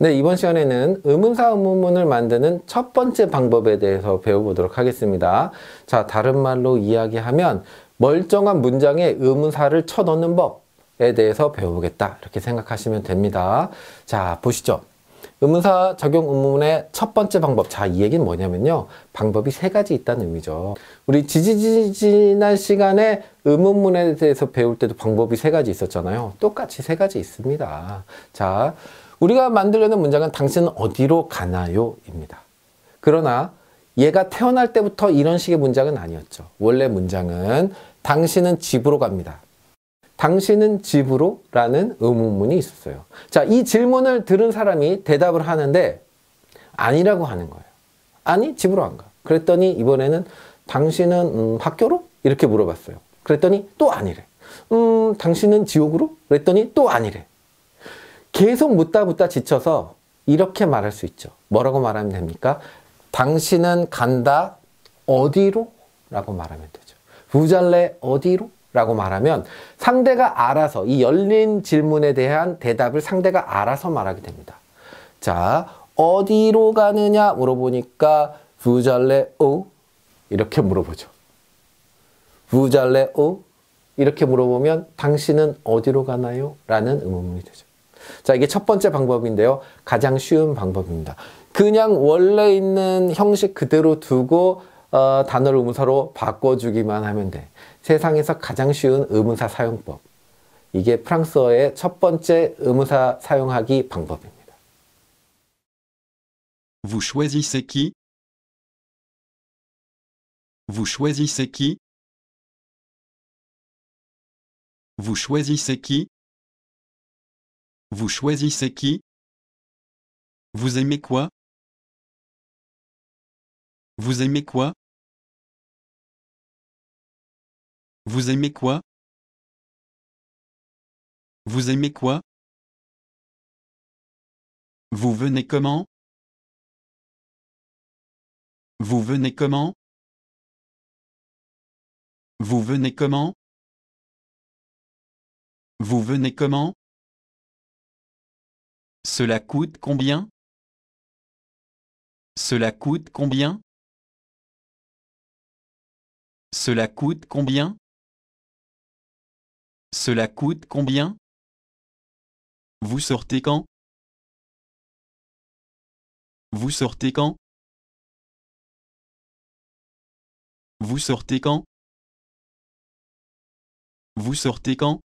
네, 이번 시간에는 의문사 의문문을 만드는 첫 번째 방법에 대해서 배워보도록 하겠습니다. 자, 다른 말로 이야기하면 멀쩡한 문장에 의문사를 쳐넣는 법에 대해서 배워보겠다. 이렇게 생각하시면 됩니다. 자, 보시죠. 의문사 적용 의문의 첫 번째 방법. 자, 이 얘기는 뭐냐면요. 방법이 세 가지 있다는 의미죠. 우리 지 지지지난 시간에 의문문에 대해서 배울 때도 방법이 세 가지 있었잖아요. 똑같이 세 가지 있습니다. 자, 우리가 만들려는 문장은 당신은 어디로 가나요? 입니다. 그러나 얘가 태어날 때부터 이런 식의 문장은 아니었죠. 원래 문장은 당신은 집으로 갑니다. 당신은 집으로? 라는 의문문이 있었어요. 자, 이 질문을 들은 사람이 대답을 하는데 아니라고 하는 거예요. 아니, 집으로 안 가. 그랬더니 이번에는 당신은 음, 학교로? 이렇게 물어봤어요. 그랬더니 또 아니래. 음, 당신은 지옥으로? 그랬더니 또 아니래. 계속 묻다 묻다 지쳐서 이렇게 말할 수 있죠. 뭐라고 말하면 됩니까? 당신은 간다 어디로? 라고 말하면 되죠. 부잘래 어디로? 라고 말하면 상대가 알아서 이 열린 질문에 대한 대답을 상대가 알아서 말하게 됩니다. 자, 어디로 가느냐 물어보니까 부잘래 오? 어? 이렇게 물어보죠. 부잘래 오? 어? 이렇게 물어보면 당신은 어디로 가나요? 라는 의문이 되죠. 자, 이게 첫 번째 방법인데요. 가장 쉬운 방법입니다. 그냥 원래 있는 형식 그대로 두고 어, 단어를 의문사로 바꿔주기만 하면 돼. 세상에서 가장 쉬운 의문사 사용법. 이게 프랑스어의 첫 번째 의문사 사용하기 방법입니다. Vous choisissez qui? Vous choisissez qui? Vous choisissez qui? Vous choisissez qui Vous aimez quoi Vous aimez quoi Vous aimez quoi Vous aimez quoi Vous venez comment Vous venez comment Vous venez comment Vous venez comment cela coûte combien Cela coûte combien Cela coûte combien Cela coûte combien Vous sortez quand Vous sortez quand Vous sortez quand Vous sortez quand